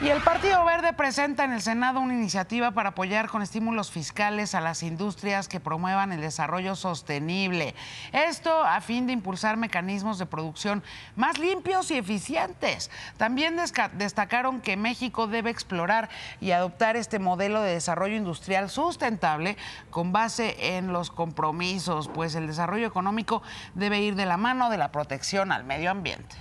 Y el Partido Verde presenta en el Senado una iniciativa para apoyar con estímulos fiscales a las industrias que promuevan el desarrollo sostenible. Esto a fin de impulsar mecanismos de producción más limpios y eficientes. También destacaron que México debe explorar y adoptar este modelo de desarrollo industrial sustentable con base en los compromisos, pues el desarrollo económico debe ir de la mano de la protección al medio ambiente.